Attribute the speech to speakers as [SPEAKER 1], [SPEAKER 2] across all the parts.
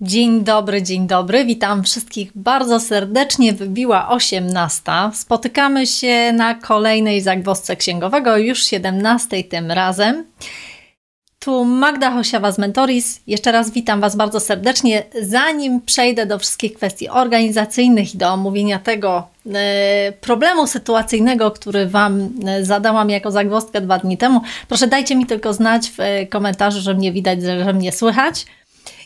[SPEAKER 1] Dzień dobry, dzień dobry. Witam wszystkich bardzo serdecznie. Wybiła 18. Spotykamy się na kolejnej zagwozdce księgowego, już 17 tym razem. Tu Magda Hosiawa z Mentoris. Jeszcze raz witam Was bardzo serdecznie. Zanim przejdę do wszystkich kwestii organizacyjnych i do omówienia tego e, problemu sytuacyjnego, który Wam e, zadałam jako zagwozdkę dwa dni temu, proszę dajcie mi tylko znać w e, komentarzu, że mnie widać, że mnie słychać.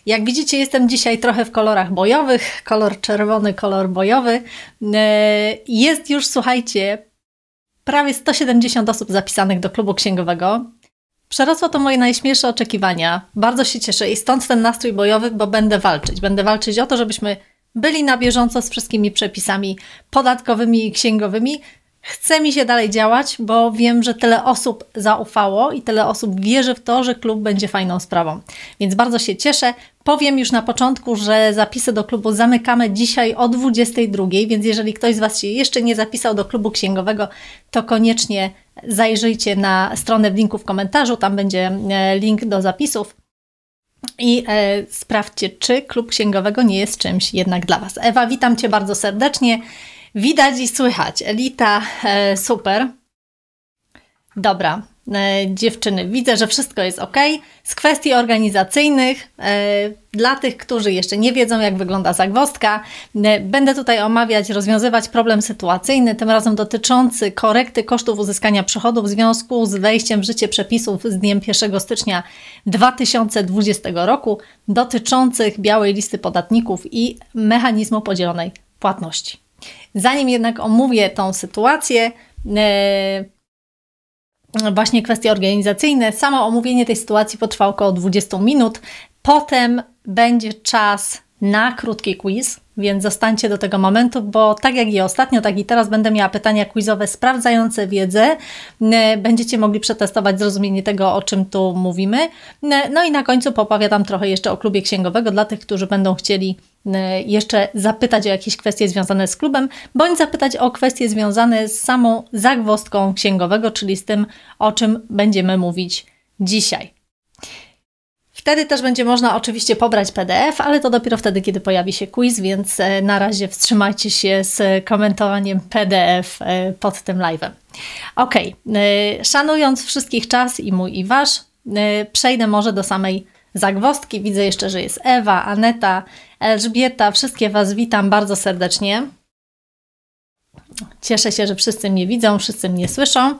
[SPEAKER 1] Jak widzicie, jestem dzisiaj trochę w kolorach bojowych. Kolor czerwony, kolor bojowy. E, jest już, słuchajcie, prawie 170 osób zapisanych do klubu księgowego. Przerosło to moje najśmielsze oczekiwania. Bardzo się cieszę i stąd ten nastrój bojowy, bo będę walczyć. Będę walczyć o to, żebyśmy byli na bieżąco z wszystkimi przepisami podatkowymi i księgowymi. Chce mi się dalej działać, bo wiem, że tyle osób zaufało i tyle osób wierzy w to, że klub będzie fajną sprawą. Więc bardzo się cieszę. Powiem już na początku, że zapisy do klubu zamykamy dzisiaj o 22, więc jeżeli ktoś z Was się jeszcze nie zapisał do klubu księgowego, to koniecznie zajrzyjcie na stronę w linku w komentarzu, tam będzie e, link do zapisów. I e, sprawdźcie, czy klub księgowego nie jest czymś jednak dla Was. Ewa, witam Cię bardzo serdecznie. Widać i słychać. Elita, e, super. Dobra, E, dziewczyny. Widzę, że wszystko jest ok. Z kwestii organizacyjnych, e, dla tych, którzy jeszcze nie wiedzą, jak wygląda zagwozdka, e, będę tutaj omawiać, rozwiązywać problem sytuacyjny, tym razem dotyczący korekty kosztów uzyskania przychodów w związku z wejściem w życie przepisów z dniem 1 stycznia 2020 roku, dotyczących białej listy podatników i mechanizmu podzielonej płatności. Zanim jednak omówię tą sytuację, właśnie kwestie organizacyjne. Samo omówienie tej sytuacji potrwa około 20 minut. Potem będzie czas na krótki quiz, więc zostańcie do tego momentu, bo tak jak i ostatnio, tak i teraz będę miała pytania quizowe sprawdzające wiedzę. Będziecie mogli przetestować zrozumienie tego, o czym tu mówimy. No i na końcu popowiadam trochę jeszcze o klubie księgowego dla tych, którzy będą chcieli Y, jeszcze zapytać o jakieś kwestie związane z klubem, bądź zapytać o kwestie związane z samą zagwostką księgowego, czyli z tym, o czym będziemy mówić dzisiaj. Wtedy też będzie można oczywiście pobrać PDF, ale to dopiero wtedy, kiedy pojawi się quiz, więc e, na razie wstrzymajcie się z komentowaniem PDF e, pod tym live'em. Ok, e, szanując wszystkich czas i mój i wasz, przejdę może do samej zagwostki. Widzę jeszcze, że jest Ewa, Aneta, Elżbieta. Wszystkie Was witam bardzo serdecznie. Cieszę się, że wszyscy mnie widzą, wszyscy mnie słyszą.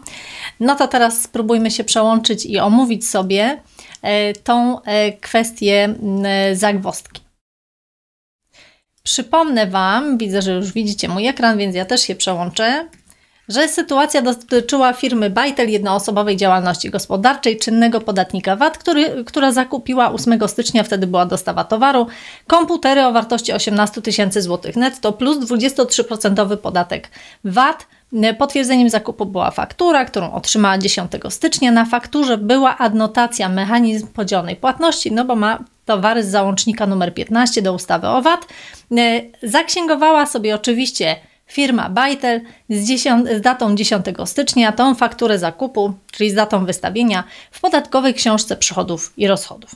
[SPEAKER 1] No to teraz spróbujmy się przełączyć i omówić sobie e, tą e, kwestię zagwostki. Przypomnę Wam, widzę, że już widzicie mój ekran, więc ja też się przełączę że sytuacja dotyczyła firmy Bajtel jednoosobowej działalności gospodarczej, czynnego podatnika VAT, który, która zakupiła 8 stycznia, wtedy była dostawa towaru, komputery o wartości 18 tysięcy złotych netto plus 23% podatek VAT. Potwierdzeniem zakupu była faktura, którą otrzymała 10 stycznia. Na fakturze była adnotacja mechanizm podzielonej płatności, no bo ma towary z załącznika numer 15 do ustawy o VAT. E, zaksięgowała sobie oczywiście Firma Bajtel z, 10, z datą 10 stycznia tą fakturę zakupu, czyli z datą wystawienia, w podatkowej książce przychodów i rozchodów.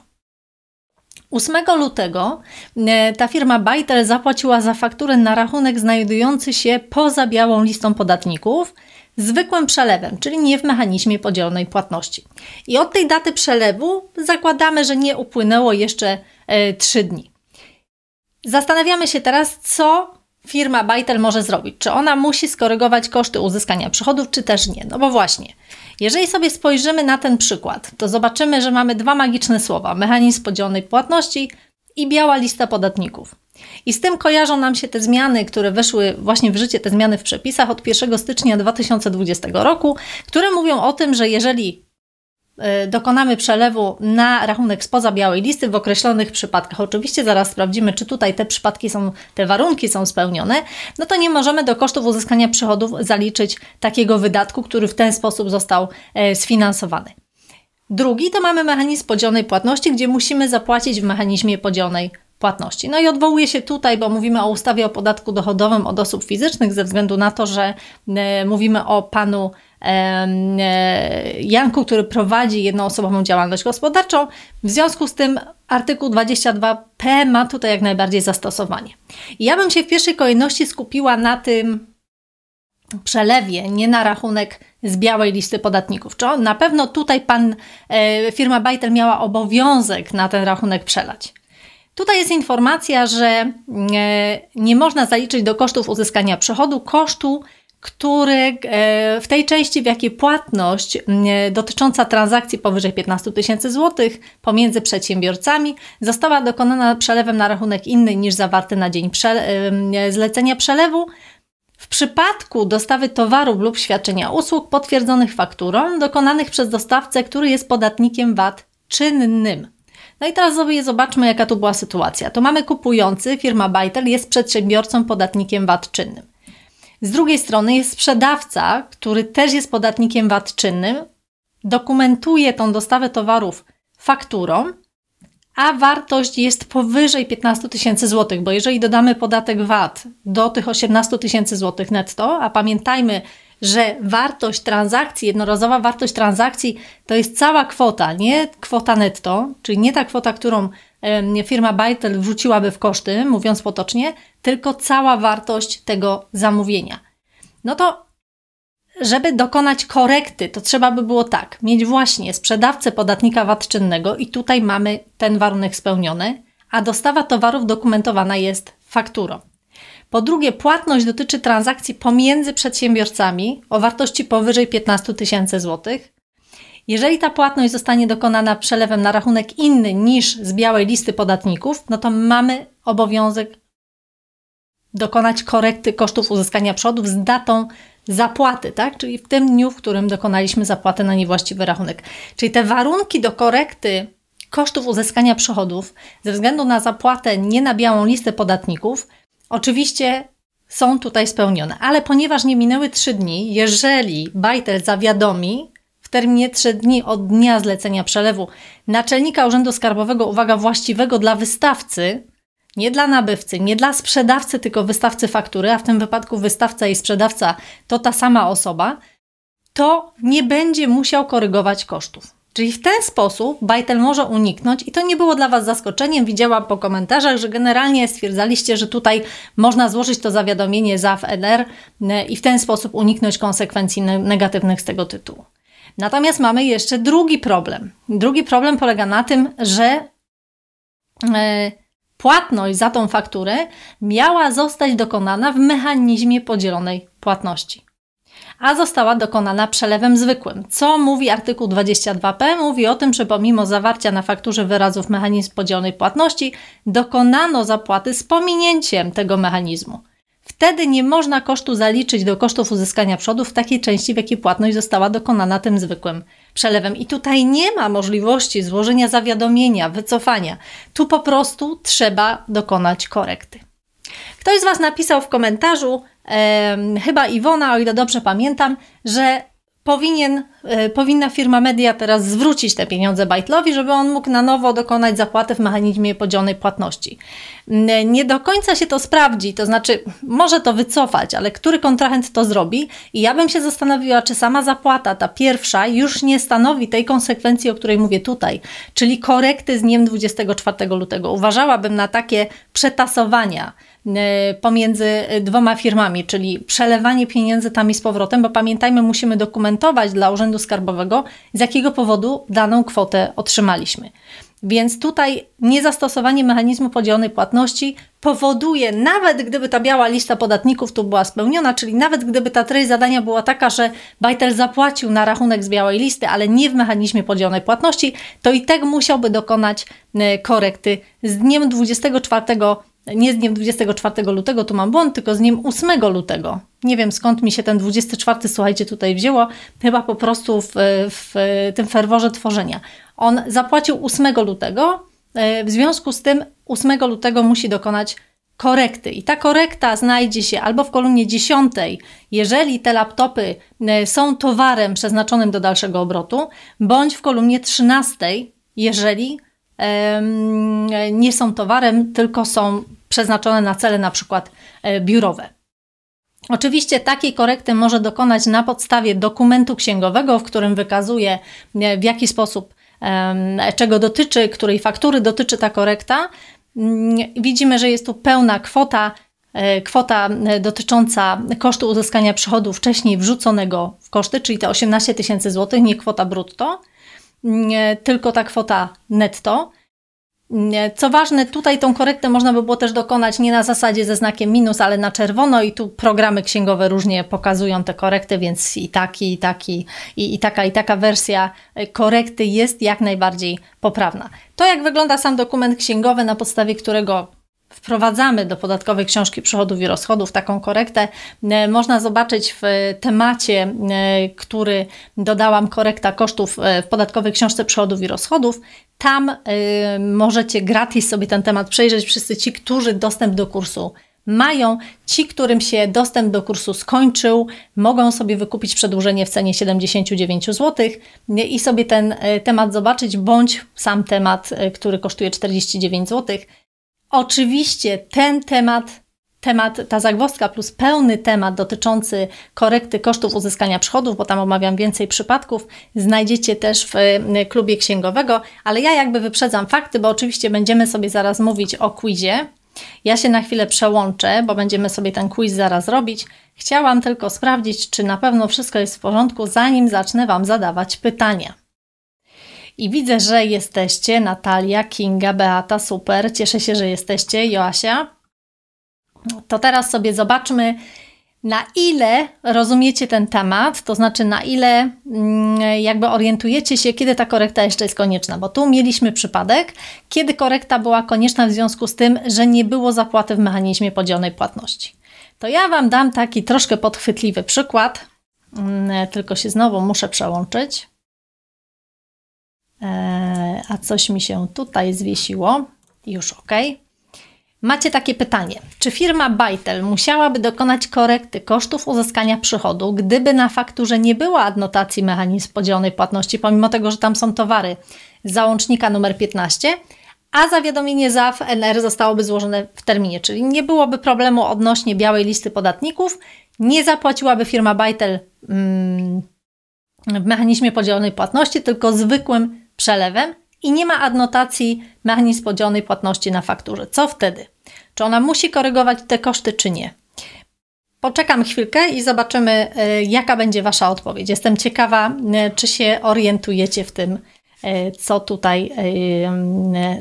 [SPEAKER 1] 8 lutego e, ta firma Bajtel zapłaciła za fakturę na rachunek znajdujący się poza białą listą podatników zwykłym przelewem, czyli nie w mechanizmie podzielonej płatności. I od tej daty przelewu zakładamy, że nie upłynęło jeszcze 3 e, dni. Zastanawiamy się teraz, co firma Bajtel może zrobić? Czy ona musi skorygować koszty uzyskania przychodów, czy też nie? No bo właśnie, jeżeli sobie spojrzymy na ten przykład, to zobaczymy, że mamy dwa magiczne słowa: mechanizm podzielonej płatności i biała lista podatników. I z tym kojarzą nam się te zmiany, które weszły właśnie w życie, te zmiany w przepisach od 1 stycznia 2020 roku, które mówią o tym, że jeżeli E, dokonamy przelewu na rachunek spoza białej listy w określonych przypadkach. Oczywiście zaraz sprawdzimy, czy tutaj te przypadki są, te warunki są spełnione, no to nie możemy do kosztów uzyskania przychodów zaliczyć takiego wydatku, który w ten sposób został e, sfinansowany. Drugi to mamy mechanizm podzielonej płatności, gdzie musimy zapłacić w mechanizmie podzielonej płatności. No i odwołuję się tutaj, bo mówimy o ustawie o podatku dochodowym od osób fizycznych, ze względu na to, że e, mówimy o panu E, Janku, który prowadzi jednoosobową działalność gospodarczą. W związku z tym artykuł 22p ma tutaj jak najbardziej zastosowanie. Ja bym się w pierwszej kolejności skupiła na tym przelewie, nie na rachunek z białej listy podatników. Czy on, na pewno tutaj pan, e, firma Bajtel miała obowiązek na ten rachunek przelać. Tutaj jest informacja, że e, nie można zaliczyć do kosztów uzyskania przychodu kosztu który e, w tej części, w jakiej płatność e, dotycząca transakcji powyżej 15 tysięcy złotych pomiędzy przedsiębiorcami została dokonana przelewem na rachunek inny niż zawarty na dzień przele e, zlecenia przelewu, w przypadku dostawy towarów lub świadczenia usług potwierdzonych fakturą dokonanych przez dostawcę, który jest podatnikiem VAT czynnym. No i teraz sobie zobaczmy, jaka tu była sytuacja. To mamy kupujący, firma Bajtel jest przedsiębiorcą podatnikiem VAT czynnym. Z drugiej strony jest sprzedawca, który też jest podatnikiem VAT czynnym, dokumentuje tą dostawę towarów fakturą, a wartość jest powyżej 15 tysięcy złotych, bo jeżeli dodamy podatek VAT do tych 18 tysięcy złotych netto, a pamiętajmy, że wartość transakcji, jednorazowa wartość transakcji to jest cała kwota, nie kwota netto, czyli nie ta kwota, którą firma Bajtel wrzuciłaby w koszty, mówiąc potocznie, tylko cała wartość tego zamówienia. No to żeby dokonać korekty, to trzeba by było tak, mieć właśnie sprzedawcę podatnika VAT czynnego i tutaj mamy ten warunek spełniony, a dostawa towarów dokumentowana jest fakturą. Po drugie, płatność dotyczy transakcji pomiędzy przedsiębiorcami o wartości powyżej 15 tysięcy złotych. Jeżeli ta płatność zostanie dokonana przelewem na rachunek inny niż z białej listy podatników, no to mamy obowiązek dokonać korekty kosztów uzyskania przodów z datą zapłaty, tak? czyli w tym dniu, w którym dokonaliśmy zapłaty na niewłaściwy rachunek. Czyli te warunki do korekty kosztów uzyskania przychodów ze względu na zapłatę nie na białą listę podatników, oczywiście są tutaj spełnione, ale ponieważ nie minęły 3 dni, jeżeli bajtel zawiadomi w terminie 3 dni od dnia zlecenia przelewu naczelnika Urzędu Skarbowego, uwaga, właściwego dla wystawcy, nie dla nabywcy, nie dla sprzedawcy, tylko wystawcy faktury, a w tym wypadku wystawca i sprzedawca to ta sama osoba, to nie będzie musiał korygować kosztów. Czyli w ten sposób Bajtel może uniknąć, i to nie było dla Was zaskoczeniem, widziałam po komentarzach, że generalnie stwierdzaliście, że tutaj można złożyć to zawiadomienie za FNR e, i w ten sposób uniknąć konsekwencji negatywnych z tego tytułu. Natomiast mamy jeszcze drugi problem. Drugi problem polega na tym, że e, płatność za tą fakturę miała zostać dokonana w mechanizmie podzielonej płatności. A została dokonana przelewem zwykłym. Co mówi artykuł 22p? Mówi o tym, że pomimo zawarcia na fakturze wyrazów mechanizm podzielonej płatności, dokonano zapłaty z pominięciem tego mechanizmu. Wtedy nie można kosztu zaliczyć do kosztów uzyskania przodu w takiej części, w jakiej płatność została dokonana tym zwykłym przelewem. I tutaj nie ma możliwości złożenia zawiadomienia, wycofania. Tu po prostu trzeba dokonać korekty. Ktoś z Was napisał w komentarzu, e, chyba Iwona, o ile dobrze pamiętam, że powinien E, powinna firma media teraz zwrócić te pieniądze Bajtlowi, żeby on mógł na nowo dokonać zapłaty w mechanizmie podzielonej płatności. Mm, e, nie do końca się to sprawdzi, to znaczy może to wycofać, ale który kontrahent to zrobi? I ja bym się zastanowiła, czy sama zapłata, ta pierwsza, już nie stanowi tej konsekwencji, o której mówię tutaj, czyli korekty z dniem 24 lutego. Uważałabym na takie przetasowania e, pomiędzy dwoma firmami, czyli przelewanie pieniędzy tam i z powrotem, bo pamiętajmy, musimy dokumentować dla urzędu Urzędu Skarbowego, z jakiego powodu daną kwotę otrzymaliśmy. Więc tutaj niezastosowanie mechanizmu podzielonej płatności powoduje, nawet gdyby ta biała lista podatników tu była spełniona, czyli nawet gdyby ta treść zadania była taka, że Bajtel zapłacił na rachunek z białej listy, ale nie w mechanizmie podzielonej płatności, to i tak musiałby dokonać e, korekty z dniem 24 nie z dniem 24 lutego, tu mam błąd, tylko z dniem 8 lutego. Nie wiem skąd mi się ten 24, słuchajcie, tutaj wzięło, chyba po prostu w, w tym ferworze tworzenia. On zapłacił 8 lutego, e, w związku z tym 8 lutego musi dokonać korekty. I ta korekta znajdzie się albo w kolumnie 10, jeżeli te laptopy e, są towarem przeznaczonym do dalszego obrotu, bądź w kolumnie 13, jeżeli nie są towarem, tylko są przeznaczone na cele na przykład e, biurowe. Oczywiście takiej korekty może dokonać na podstawie dokumentu księgowego, w którym wykazuje e, w jaki sposób, czego dotyczy, której faktury dotyczy ta korekta. Mm, widzimy, że jest tu pełna kwota, e, kwota dotycząca kosztu uzyskania przychodu wcześniej wrzuconego w koszty, czyli te 18 tysięcy złotych, nie kwota brutto, mm, tylko ta kwota netto. Co ważne, tutaj tą korektę można by było też dokonać nie na zasadzie ze znakiem minus, ale na czerwono i tu programy księgowe różnie pokazują te korekty, więc i taki, i taki, i, i taka, i taka wersja e, korekty jest jak najbardziej poprawna. To jak wygląda sam dokument księgowy, na podstawie którego wprowadzamy do podatkowej książki przychodów i rozchodów taką korektę, e, można zobaczyć w temacie, e, który dodałam, korekta kosztów e, w podatkowej książce przychodów i rozchodów. Tam możecie gratis sobie ten temat przejrzeć wszyscy ci, którzy dostęp do kursu mają. Ci, którym się dostęp do kursu skończył, mogą sobie wykupić przedłużenie w cenie 79 zł i sobie ten temat zobaczyć, bądź sam temat, który kosztuje 49 zł, Oczywiście ten temat temat, ta zagwozdka plus pełny temat dotyczący korekty kosztów uzyskania przychodów, bo tam omawiam więcej przypadków, znajdziecie też w y, klubie księgowego, ale ja jakby wyprzedzam fakty, bo oczywiście będziemy sobie zaraz mówić o quizie. Ja się na chwilę przełączę, bo będziemy sobie ten quiz zaraz robić. Chciałam tylko sprawdzić, czy na pewno wszystko jest w porządku, zanim zacznę Wam zadawać pytania. I widzę, że jesteście Natalia, Kinga, Beata, super. Cieszę się, że jesteście, Joasia. To teraz sobie zobaczmy, na ile rozumiecie ten temat, to znaczy na ile mm, jakby orientujecie się, kiedy ta korekta jeszcze jest konieczna, bo tu mieliśmy przypadek, kiedy korekta była konieczna w związku z tym, że nie było zapłaty w mechanizmie podzielonej płatności. To ja Wam dam taki troszkę podchwytliwy przykład, mm, tylko się znowu muszę przełączyć. E, a coś mi się tutaj zwiesiło. Już ok. Macie takie pytanie. Czy firma Bajtel musiałaby dokonać korekty kosztów uzyskania przychodu, gdyby na fakturze nie była adnotacji mechanizm podzielonej płatności, pomimo tego, że tam są towary załącznika numer 15, a zawiadomienie ZAF NR zostałoby złożone w terminie, czyli nie byłoby problemu odnośnie białej listy podatników, nie zapłaciłaby firma Bajtel mm, w mechanizmie podzielonej płatności, tylko zwykłym przelewem i nie ma adnotacji na niespodziewanej płatności na fakturze. Co wtedy? Czy ona musi korygować te koszty, czy nie? Poczekam chwilkę i zobaczymy, e, jaka będzie Wasza odpowiedź. Jestem ciekawa, e, czy się orientujecie w tym, e, co tutaj,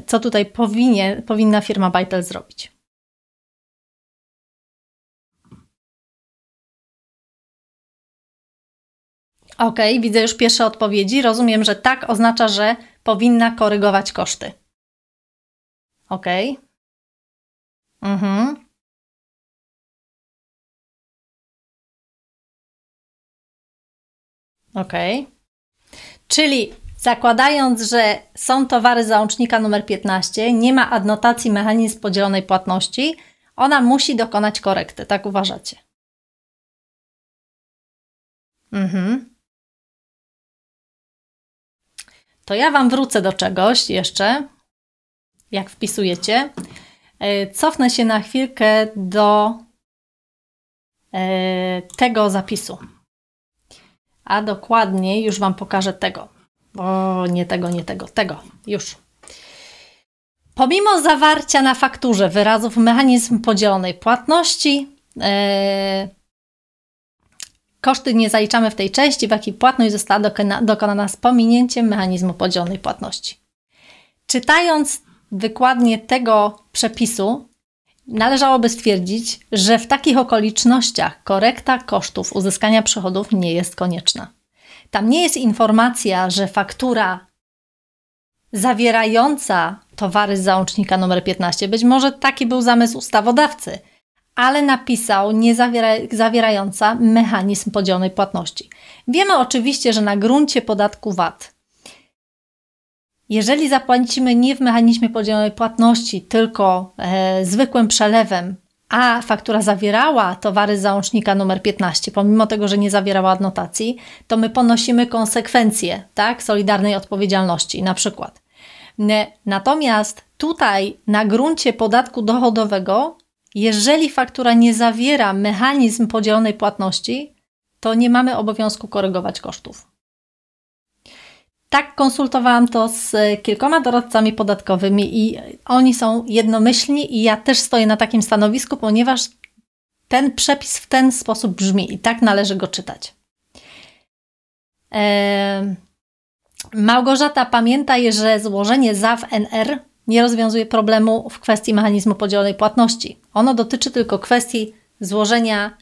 [SPEAKER 1] co tutaj
[SPEAKER 2] powinie, powinna firma Bytel zrobić. Okej, okay, widzę już pierwsze odpowiedzi. Rozumiem, że tak oznacza, że powinna korygować koszty. Okej. Okay. Mhm. Okej. Okay. Czyli zakładając, że są towary załącznika numer 15, nie ma adnotacji mechanizm podzielonej płatności, ona musi dokonać korekty, tak uważacie? Mhm. to ja Wam wrócę do czegoś jeszcze,
[SPEAKER 1] jak wpisujecie. E, cofnę się na chwilkę do e, tego zapisu. A dokładniej już Wam pokażę tego. O, nie tego, nie tego, tego. Już. Pomimo zawarcia na fakturze wyrazów mechanizm podzielonej płatności, yy, Koszty nie zaliczamy w tej części, w jakiej płatność została dokona, dokonana z pominięciem mechanizmu podzielonej płatności. Czytając wykładnie tego przepisu, należałoby stwierdzić, że w takich okolicznościach korekta kosztów uzyskania przychodów nie jest konieczna. Tam nie jest informacja, że faktura zawierająca towary z załącznika nr 15, być może taki był zamysł ustawodawcy – ale napisał nie zawiera, zawierająca mechanizm podzielonej płatności. Wiemy oczywiście, że na gruncie podatku VAT. Jeżeli zapłacimy nie w mechanizmie podzielonej płatności, tylko e, zwykłym przelewem, a faktura zawierała towary z załącznika numer 15, pomimo tego, że nie zawierała adnotacji, to my ponosimy konsekwencje tak, solidarnej odpowiedzialności na przykład. Natomiast tutaj na gruncie podatku dochodowego jeżeli faktura nie zawiera mechanizm podzielonej płatności, to nie mamy obowiązku korygować kosztów. Tak konsultowałam to z kilkoma doradcami podatkowymi i oni są jednomyślni i ja też stoję na takim stanowisku, ponieważ ten przepis w ten sposób brzmi i tak należy go czytać. E, Małgorzata, pamiętaj, że złożenie ZAW NR nie rozwiązuje problemu w kwestii mechanizmu podzielonej płatności. Ono dotyczy tylko kwestii złożenia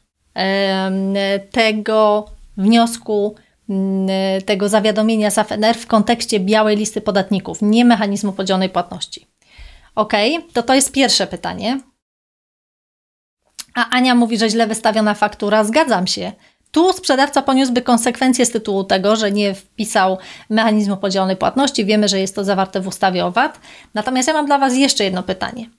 [SPEAKER 1] tego wniosku, mm, tego zawiadomienia SAFNR w kontekście białej listy podatników, nie mechanizmu podzielonej płatności. Ok, to to jest pierwsze pytanie. A Ania mówi, że źle wystawiona faktura. Zgadzam się. Tu sprzedawca poniósłby konsekwencje z tytułu tego, że nie wpisał mechanizmu podzielonej płatności. Wiemy, że jest to zawarte w ustawie o VAT. Natomiast ja mam dla Was jeszcze jedno pytanie.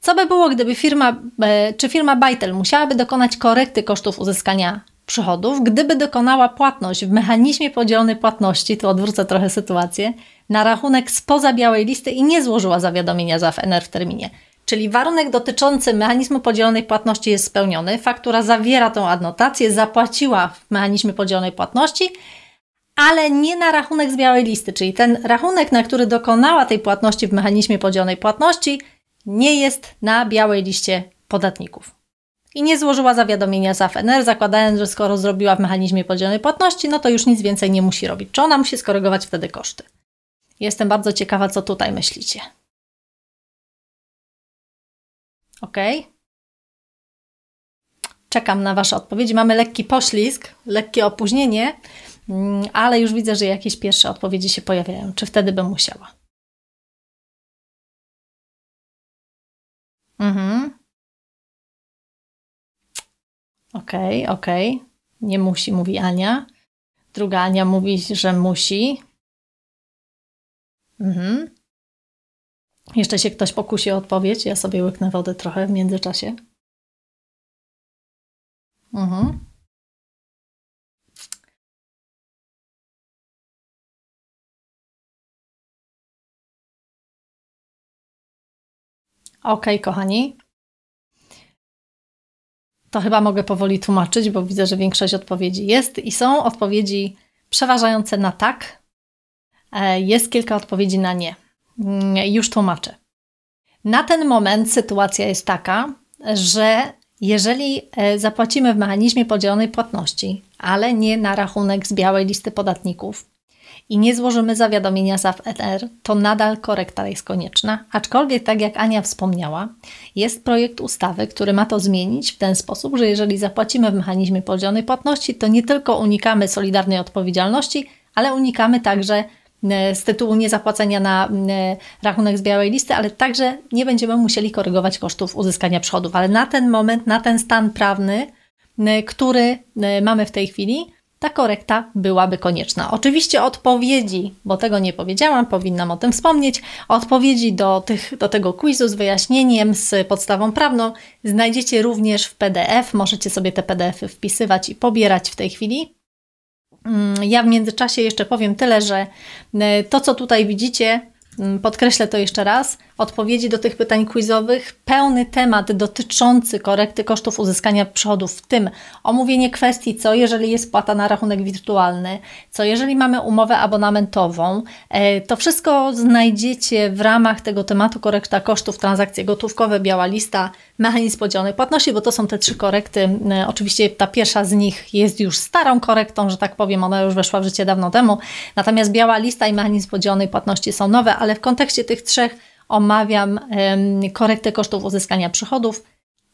[SPEAKER 1] Co by było, gdyby firma, e, czy firma Bajtel musiałaby dokonać korekty kosztów uzyskania przychodów, gdyby dokonała płatność w mechanizmie podzielonej płatności, tu odwrócę trochę sytuację, na rachunek spoza białej listy i nie złożyła zawiadomienia ZAF NR w terminie? Czyli warunek dotyczący mechanizmu podzielonej płatności jest spełniony, faktura zawiera tą adnotację, zapłaciła w mechanizmie podzielonej płatności, ale nie na rachunek z białej listy, czyli ten rachunek, na który dokonała tej płatności w mechanizmie podzielonej płatności, nie jest na białej liście podatników. I nie złożyła zawiadomienia za FNR, zakładając, że skoro zrobiła w mechanizmie podzielonej płatności, no to już nic więcej nie musi robić.
[SPEAKER 2] Czy ona musi skorygować wtedy koszty? Jestem bardzo ciekawa, co tutaj myślicie. Ok. Czekam na Wasze odpowiedzi. Mamy lekki poślizg, lekkie opóźnienie, mm, ale już widzę, że jakieś pierwsze odpowiedzi się pojawiają. Czy wtedy bym musiała? Mhm. OK, OK. Nie musi, mówi Ania. Druga Ania mówi, że musi. Mhm. Jeszcze się ktoś pokusi o odpowiedź. Ja sobie łyknę wodę trochę w międzyczasie. Mhm. OK, kochani. To chyba
[SPEAKER 1] mogę powoli tłumaczyć, bo widzę, że większość odpowiedzi jest i są odpowiedzi przeważające na tak. E, jest kilka odpowiedzi na nie. Mm, już tłumaczę. Na ten moment sytuacja jest taka, że jeżeli e, zapłacimy w mechanizmie podzielonej płatności, ale nie na rachunek z białej listy podatników i nie złożymy zawiadomienia ZAW NR, to nadal korekta jest konieczna. Aczkolwiek, tak jak Ania wspomniała, jest projekt ustawy, który ma to zmienić w ten sposób, że jeżeli zapłacimy w mechanizmie podzielonej płatności, to nie tylko unikamy solidarnej odpowiedzialności, ale unikamy także E, z tytułu niezapłacenia na e, rachunek z białej listy, ale także nie będziemy musieli korygować kosztów uzyskania przychodów. Ale na ten moment, na ten stan prawny, e, który mamy w tej chwili, ta korekta byłaby konieczna. Oczywiście odpowiedzi, bo tego nie powiedziałam, powinnam o tym wspomnieć, odpowiedzi do, tych, do tego quizu z wyjaśnieniem, z podstawą prawną znajdziecie również w PDF. Możecie sobie te PDF-y wpisywać i pobierać w tej chwili. Mm, ja w międzyczasie jeszcze powiem tyle, że e, to, co tutaj widzicie, mm, podkreślę to jeszcze raz, odpowiedzi do tych pytań quizowych, pełny temat dotyczący korekty kosztów uzyskania przychodów, w tym omówienie kwestii, co jeżeli jest płata na rachunek wirtualny, co jeżeli mamy umowę abonamentową. E, to wszystko znajdziecie w ramach tego tematu korekta kosztów, transakcje gotówkowe, biała lista, mechanizm podzielonej płatności, bo to są te trzy korekty. E, oczywiście ta pierwsza z nich jest już starą korektą, że tak powiem, ona już weszła w życie dawno temu. Natomiast biała lista i mechanizm podzielonej płatności są nowe, ale w kontekście tych trzech omawiam korektę kosztów uzyskania przychodów,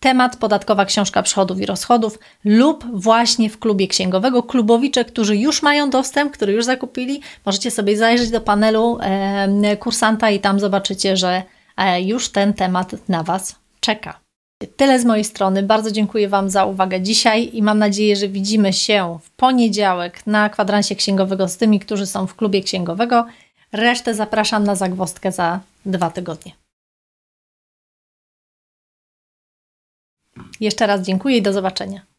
[SPEAKER 1] temat podatkowa książka przychodów i rozchodów lub właśnie w klubie księgowego. Klubowicze, którzy już mają dostęp, który już zakupili, możecie sobie zajrzeć do panelu kursanta i tam zobaczycie, że e, już ten temat na Was czeka. Tyle z mojej strony. Bardzo dziękuję Wam za uwagę dzisiaj i mam nadzieję, że widzimy się w poniedziałek na kwadransie księgowego z tymi,
[SPEAKER 2] którzy są w klubie księgowego. Resztę zapraszam na zagwostkę za dwa tygodnie. Jeszcze raz dziękuję i do zobaczenia.